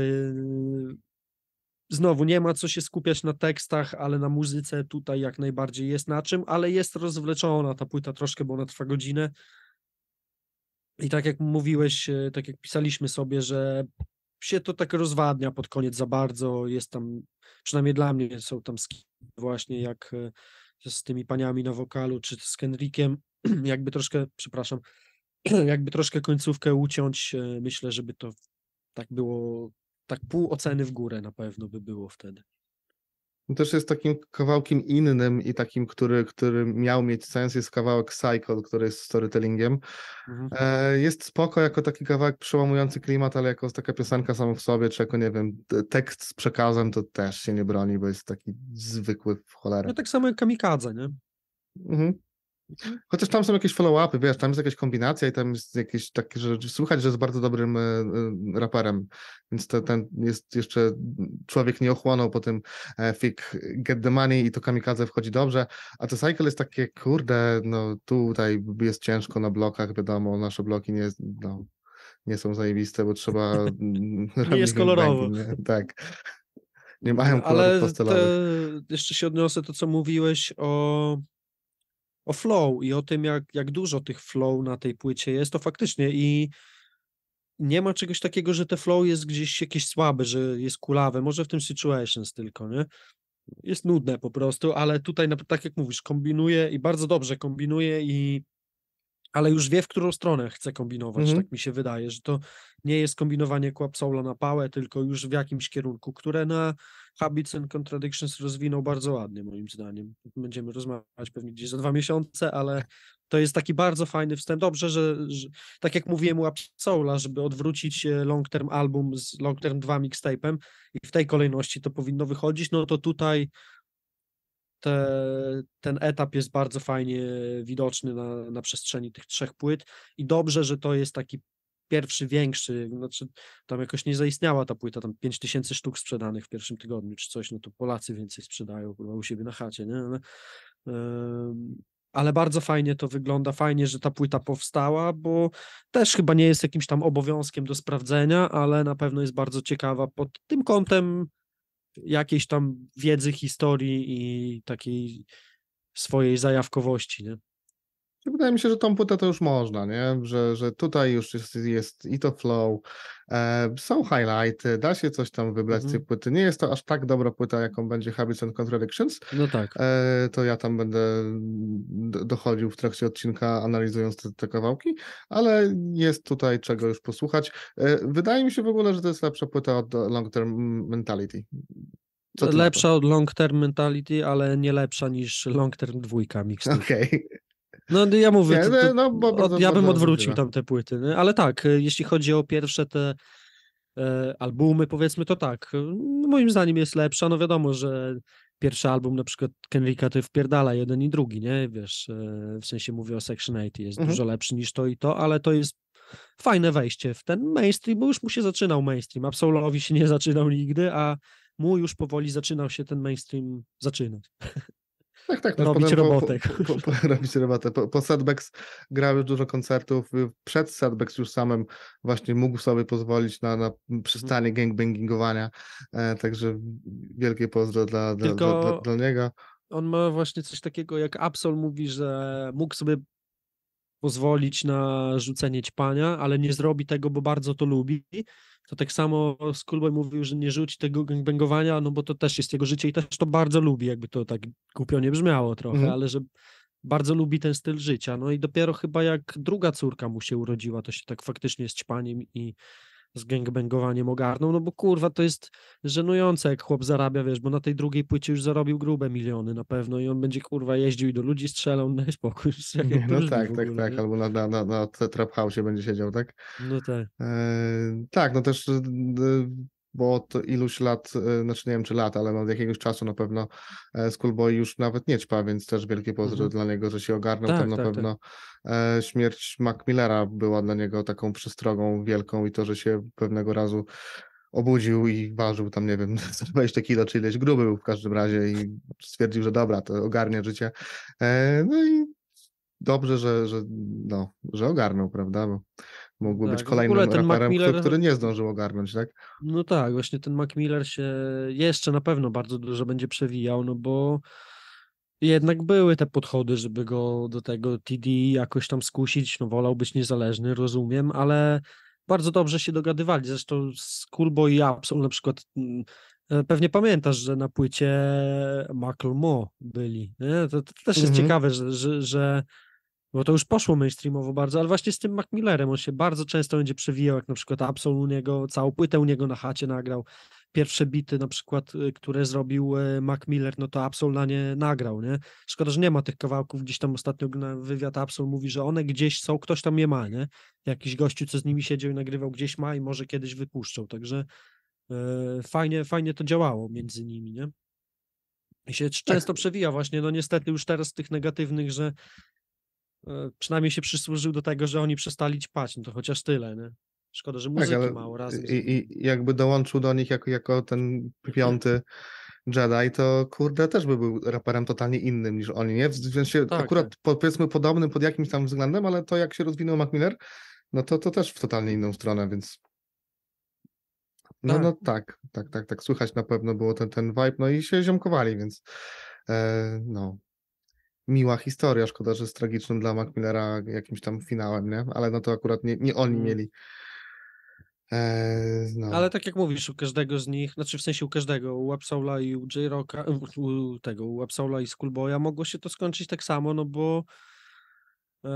znowu nie ma co się skupiać na tekstach, ale na muzyce tutaj jak najbardziej jest na czym, ale jest rozwleczona ta płyta troszkę, bo ona trwa godzinę. I tak jak mówiłeś, tak jak pisaliśmy sobie, że się to tak rozwadnia pod koniec za bardzo. Jest tam, przynajmniej dla mnie, są tam właśnie jak e, z tymi paniami na wokalu, czy z Henrikiem, jakby troszkę, przepraszam, jakby troszkę końcówkę uciąć, e, myślę, żeby to tak było, tak pół oceny w górę na pewno by było wtedy. No też jest takim kawałkiem innym i takim, który, który miał mieć sens, jest kawałek Cycle, który jest storytellingiem. Mhm. E, jest spoko jako taki kawałek przełamujący klimat, ale jako taka piosenka sama w sobie, czy jako, nie wiem, tekst z przekazem, to też się nie broni, bo jest taki zwykły w cholerę. No tak samo jak Kamikadze, nie? Mhm. Mhm. Chociaż tam są jakieś follow-upy, wiesz, tam jest jakaś kombinacja i tam jest jakieś takie, że słychać, że jest bardzo dobrym e, e, raperem, więc to, ten jest jeszcze, człowiek nie ochłonął po tym e, fik Get the Money i to kamikadze wchodzi dobrze, a to Cycle jest takie, kurde, no tutaj jest ciężko na blokach, wiadomo, nasze bloki nie, no, nie są zajebiste, bo trzeba... Mm, nie jest kolorowo. Banking, tak. Nie mają kolorów Ale te, jeszcze się odniosę to, co mówiłeś o o flow i o tym, jak, jak dużo tych flow na tej płycie jest, to faktycznie i nie ma czegoś takiego, że te flow jest gdzieś jakieś słabe, że jest kulawe, może w tym situations tylko, nie? Jest nudne po prostu, ale tutaj, tak jak mówisz, kombinuje i bardzo dobrze kombinuje i ale już wie, w którą stronę chce kombinować, mm -hmm. tak mi się wydaje, że to nie jest kombinowanie Kłapsoula na pałę, tylko już w jakimś kierunku, które na Habits and Contradictions rozwinął bardzo ładnie, moim zdaniem. Będziemy rozmawiać pewnie gdzieś za dwa miesiące, ale to jest taki bardzo fajny wstęp. Dobrze, że, że tak jak mówiłem u Soula, żeby odwrócić e, long term album z long term 2 mixtape'em i w tej kolejności to powinno wychodzić, no to tutaj te, ten etap jest bardzo fajnie widoczny na, na przestrzeni tych trzech płyt i dobrze, że to jest taki pierwszy większy, znaczy tam jakoś nie zaistniała ta płyta, tam 5000 sztuk sprzedanych w pierwszym tygodniu czy coś, no to Polacy więcej sprzedają chyba u siebie na chacie, nie? Ale, ale bardzo fajnie to wygląda, fajnie, że ta płyta powstała, bo też chyba nie jest jakimś tam obowiązkiem do sprawdzenia, ale na pewno jest bardzo ciekawa pod tym kątem jakiejś tam wiedzy, historii i takiej swojej zajawkowości, nie? Wydaje mi się, że tą płytę to już można, nie? Że, że tutaj już jest, jest i to flow, e, są highlighty, da się coś tam wybrać mm. z tej mhm. płyty. Nie jest to aż tak dobra płyta, jaką będzie Habits and Contradictions. No tak. E, to ja tam będę dochodził w trakcie odcinka, analizując te, te kawałki, ale jest tutaj czego już posłuchać. E, wydaje mi się w ogóle, że to jest lepsza płyta od Long Term Mentality. Lepsza od Long Term Mentality, ale nie lepsza niż Long Term dwójka mix. Okej. Okay. No, no ja mówię, nie, to, no, no bo bardzo, ja bym odwrócił tam te płyty, nie? ale tak, e, jeśli chodzi o pierwsze te e, albumy, powiedzmy to tak, e, no, moim zdaniem jest lepsza, no wiadomo, że pierwszy album na przykład Kenrika to wpierdala jeden i drugi, nie, wiesz, e, w sensie mówię o Section 8, jest mhm. dużo lepszy niż to i to, ale to jest fajne wejście w ten mainstream, bo już mu się zaczynał mainstream, Absolowi się nie zaczynał nigdy, a mu już powoli zaczynał się ten mainstream zaczynać. Tak, tak. No, robić robotę. Po, po, po, robić robotę. Po, po Setbacks grał już dużo koncertów. Y, przed Setbacks już samym właśnie mógł sobie pozwolić na, na przystanie mhm. gangbangingowania. E, także wielkie pozdro dla, dla, dla, dla, dla niego on ma właśnie coś takiego, jak Absol mówi, że mógł sobie pozwolić na rzucenie ćpania, ale nie zrobi tego, bo bardzo to lubi. To tak samo Skullboy mówił, że nie rzuci tego gangbangowania, no bo to też jest jego życie i też to bardzo lubi, jakby to tak głupio nie brzmiało trochę, mhm. ale że bardzo lubi ten styl życia. No i dopiero chyba jak druga córka mu się urodziła, to się tak faktycznie z ćpaniem i z gangbangowaniem ogarnął, no bo kurwa to jest żenujące jak chłop zarabia, wiesz, bo na tej drugiej płycie już zarobił grube miliony na pewno i on będzie kurwa jeździł i do ludzi strzelał, daj spokój. Nie, no tak, tak, ogóle, tak, tak, albo na, na, na, na Trap House będzie siedział, tak? No tak. E, tak, no też e, bo od iluś lat, e, znaczy nie wiem czy lat, ale od jakiegoś czasu na pewno e, Skullboy już nawet nie ćpa, więc też wielkie pozdrowie mhm. dla niego, że się ogarnął. Tak, tam na tak, tak. pewno tak. śmierć Macmillera była dla niego taką przestrogą wielką i to, że się pewnego razu obudził i ważył tam, nie wiem, 120 kilo czy ileś gruby był w każdym razie i stwierdził, że dobra, to ogarnia życie. No i dobrze, że, że, no, że ogarnął, prawda? Bo Mogły tak, być kolejnym raperem, Miller... który nie zdążył ogarnąć, tak? No tak, właśnie ten Mac Miller się jeszcze na pewno bardzo dużo będzie przewijał, no bo jednak były te podchody, żeby go do tego TD jakoś tam skusić, no wolał być niezależny, rozumiem, ale bardzo dobrze się dogadywali, zresztą z Coolboy i Absol na przykład mm, e, Pewnie pamiętasz, że na płycie Macklemore byli. Nie? To, to też jest mhm. ciekawe, że, że, że bo to już poszło mainstreamowo bardzo, ale właśnie z tym Mac Millerem on się bardzo często będzie przewijał, jak na przykład Absol u niego, całą płytę u niego na chacie nagrał, pierwsze bity na przykład, y, które zrobił e, Mac Miller, no to Absol na nie nagrał, nie? Szkoda, że nie ma tych kawałków, gdzieś tam ostatnio wywiad Absol mówi, że one gdzieś są, ktoś tam je ma, nie? Jakiś gościu, co z nimi siedział i nagrywał gdzieś ma i może kiedyś wypuszczą, także yy, fajnie, fajnie to działało między nimi, nie? I się tak. często przewija właśnie, no niestety już teraz tych negatywnych, że E, przynajmniej się przysłużył do tego, że oni przestali ćpać, no to chociaż tyle, nie? Szkoda, że tak, muzyki tak, mało razem. I, I, jakby dołączył do nich jako, jako ten piąty Jedi, to kurde też by był raperem totalnie innym niż oni, nie? W sensie no tak, akurat tak. powiedzmy podobnym pod jakimś tam względem, ale to jak się rozwinął Mac Miller, no to, to też w totalnie inną stronę, więc no tak. no tak, tak, tak, tak, słychać na pewno było ten, ten vibe, no i się ziomkowali, więc e, no, miła historia. Szkoda, że z tragicznym dla Macmillera jakimś tam finałem, nie? Ale no to akurat nie, nie oni mm. mieli. Eee, no. Ale tak jak mówisz, u każdego z nich, znaczy w sensie u każdego, u Absola i u J-Rocka, u tego, u Absola i Schoolboya mogło się to skończyć tak samo, no bo eee,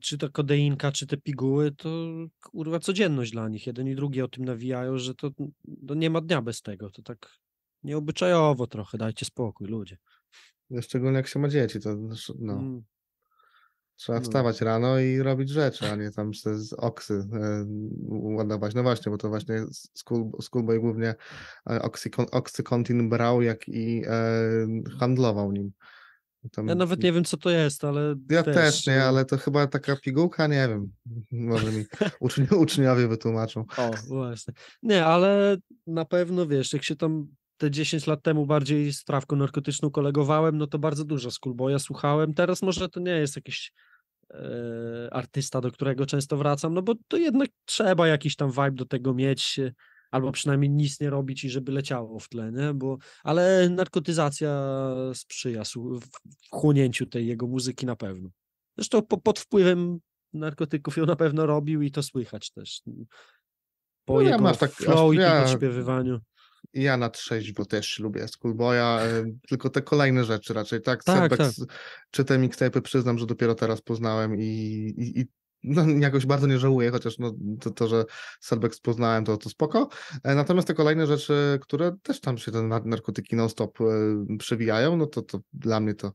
czy ta kodeinka, czy te piguły, to kurwa codzienność dla nich. Jeden i drugi o tym nawijają, że to, to nie ma dnia bez tego. To tak nieobyczajowo trochę, dajcie spokój ludzie. Szczególnie jak się ma dzieci, to no. Mm. Trzeba no wstawać no. rano i robić rzeczy, a nie tam z oksy e, ładować. No właśnie, bo to właśnie Schoolboy głównie e, oksykon, oksykontin brał, jak i e, handlował nim. Tam... Ja nawet nie wiem, co to jest, ale. Ja też, też nie, no. ale to chyba taka pigułka, nie wiem. Może mi uczni, uczniowie wytłumaczą. O, właśnie. Nie, ale na pewno wiesz, jak się tam te 10 lat temu bardziej z trawką narkotyczną kolegowałem, no to bardzo dużo Schoolboya słuchałem. Teraz może to nie jest jakiś e, artysta, do którego często wracam, no bo to jednak trzeba jakiś tam vibe do tego mieć, albo przynajmniej nic nie robić i żeby leciało w tle, nie? Bo, ale narkotyzacja sprzyja wchłonięciu tej jego muzyki na pewno. Zresztą po, pod wpływem narkotyków ją na pewno robił i to słychać też. Po no, jego ja tak, flow i śpiewywaniu ja na trzeźwo też lubię Schoolboya, tylko te kolejne rzeczy raczej, tak? tak, tak. Czy te mixtape'y przyznam, że dopiero teraz poznałem i, i, i no, jakoś bardzo nie żałuję, chociaż no, to, to, że Serbex poznałem, to, to spoko. E, natomiast te kolejne rzeczy, które też tam się te narkotyki non-stop e, przewijają, no to, to dla mnie to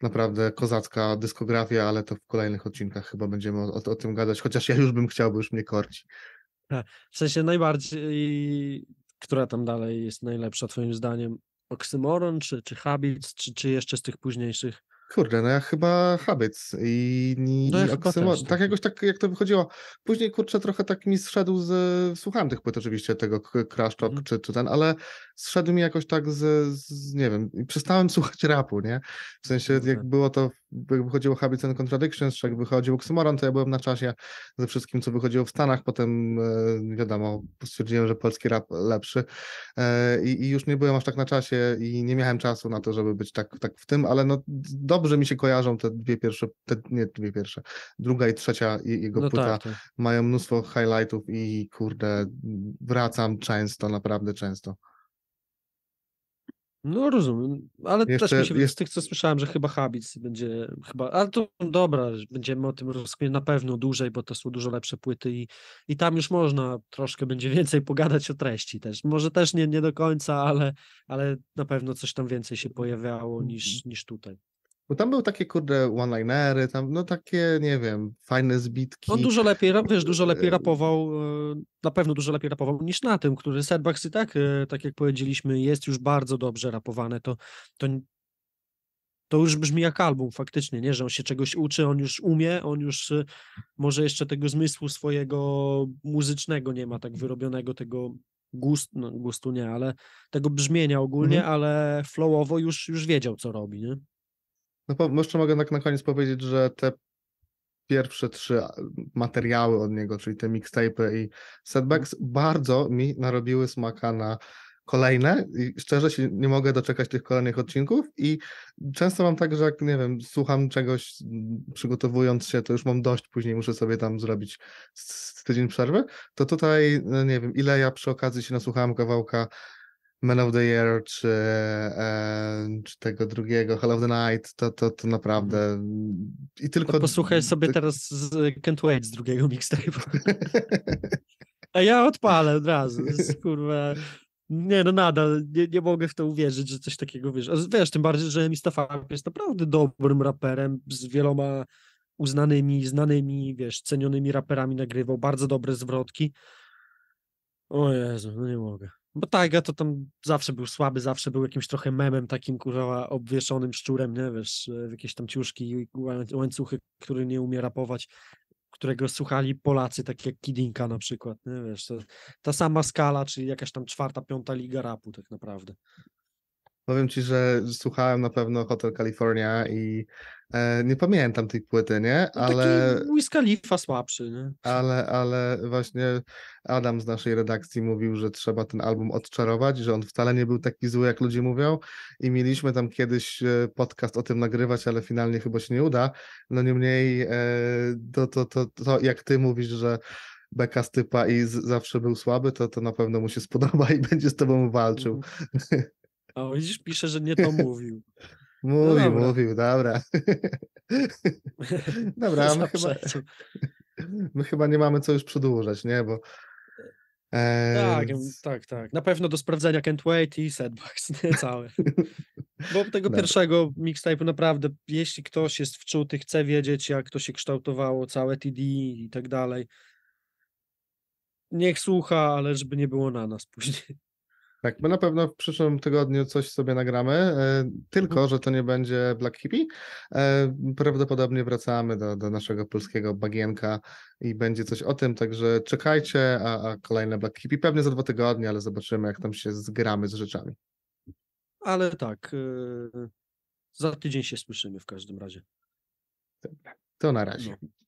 naprawdę kozacka dyskografia, ale to w kolejnych odcinkach chyba będziemy o, o, o tym gadać, chociaż ja już bym chciał, bo już mnie korci. W sensie najbardziej która tam dalej jest najlepsza twoim zdaniem? Oksymoron, czy, czy Habits, czy, czy jeszcze z tych późniejszych? Kurde, no ja chyba Habits i, i, no ja i Oksymoron. Tak, tak jakoś tak, jak to wychodziło. Później, kurczę, trochę tak mi zszedł z... Słuchałem tych płyt oczywiście, tego Crash Talk mm. czy, czy ten, ale zszedł mi jakoś tak z, z nie wiem, przestałem słuchać rapu, nie? W sensie mhm. jak było to, jak wychodziło Habits and Contradictions, jak wychodził Oksymoron, to ja byłem na czasie ze wszystkim, co wychodziło w Stanach, potem e, wiadomo, stwierdziłem, że polski rap lepszy e, i, i już nie byłem aż tak na czasie i nie miałem czasu na to, żeby być tak, tak w tym, ale no dobrze mi się kojarzą te dwie pierwsze, te, nie dwie pierwsze, druga i trzecia jego no płyta tak, tak. mają mnóstwo highlightów i kurde, wracam często, naprawdę często. No rozumiem, ale Jeszcze też mi się jest... z tych, co słyszałem, że chyba Habits będzie chyba, ale to dobra, będziemy o tym rozmawiać na pewno dłużej, bo to są dużo lepsze płyty i, i tam już można troszkę będzie więcej pogadać o treści też. Może też nie, nie do końca, ale, ale na pewno coś tam więcej się pojawiało mm, niż, mm. niż tutaj. Bo tam były takie, kurde, one-linery, tam, no takie, nie wiem, fajne zbitki. On no, dużo lepiej, wiesz, dużo lepiej e, rapował, e, na pewno dużo lepiej rapował niż na tym, który Setbacks i tak, e, tak jak powiedzieliśmy, jest już bardzo dobrze rapowane, to, to, to już brzmi jak album faktycznie, nie, że on się czegoś uczy, on już umie, on już może jeszcze tego zmysłu swojego muzycznego nie ma tak wyrobionego, tego gust, no, gustu nie, ale tego brzmienia ogólnie, mm -hmm. ale flowowo już, już wiedział, co robi, nie? No, jeszcze mogę na, na koniec powiedzieć, że te pierwsze trzy materiały od niego, czyli te mixtape i mhm. setbacks, bardzo mi narobiły smaka na kolejne i szczerze się nie mogę doczekać tych kolejnych odcinków i często mam tak, że jak nie wiem, słucham czegoś mm, przygotowując się, to już mam dość, później muszę sobie tam zrobić tydzień przerwy, to tutaj no nie wiem, ile ja przy okazji się nasłuchałem kawałka Man of the Year, czy, e, czy tego drugiego, Hell of the Night, to, to, to naprawdę mhm. i tylko... To posłuchaj sobie to... Tak teraz z Can't Wait z drugiego mixtape'u. A ja odpalę od razu, kurwa... Nie, no nadal, nie, nie mogę w to uwierzyć, że coś takiego, wiesz, wiesz, tym bardziej, że Mistafab jest naprawdę dobrym raperem z wieloma uznanymi, znanymi, wiesz, cenionymi raperami nagrywał, bardzo dobre zwrotki. O Jezu, no nie mogę. Bo Taiga to tam zawsze był słaby, zawsze był jakimś trochę memem takim, kurwa, obwieszonym szczurem, nie wiesz, e, jakieś tam ciuszki i łańcuchy, który nie umie rapować, którego słuchali Polacy, tak jak Kidinka na przykład, nie wiesz, ta sama skala, czyli jakaś tam czwarta, piąta liga rapu tak naprawdę. Powiem ci, że słuchałem na pewno Hotel California i e, nie pamiętam tej płyty, nie? No, ale. Wiz Khalifa słabszy, nie? Ale, ale właśnie Adam z naszej redakcji mówił, że trzeba ten album odczarować, że on wcale nie był taki zły, jak ludzie mówią. I mieliśmy tam kiedyś e, podcast o tym nagrywać, ale finalnie chyba się nie uda. No niemniej, e, to, to, to, to jak ty mówisz, że beka typa i z, zawsze był słaby, to, to na pewno mu się spodoba i będzie z tobą walczył. Mhm. O, widzisz, pisze, że nie to mówił. No mówił, no dobra. mówił, dobra. dobra, my chyba, my chyba nie mamy co już przedłużać, nie? Bo Tak, e, tak, tak. Na pewno do sprawdzenia Can't Wait i Setbacks, nie cały. Bo tego Dobra. pierwszego mixtape'u naprawdę, jeśli ktoś jest wczuty, chce wiedzieć, jak to się kształtowało, całe TD i tak dalej, niech słucha, ale żeby nie było na nas później. Tak, my na pewno w przyszłym tygodniu coś sobie nagramy, e, tylko mhm. że to nie będzie Black Hippie. E, prawdopodobnie wracamy do, do naszego polskiego bagienka i będzie coś o tym, także czekajcie, a, a kolejne Black Hippie pewnie za dwa tygodnie, ale zobaczymy, jak tam się zgramy z rzeczami. Ale tak, e, za tydzień się słyszymy w każdym razie. To na razie. No.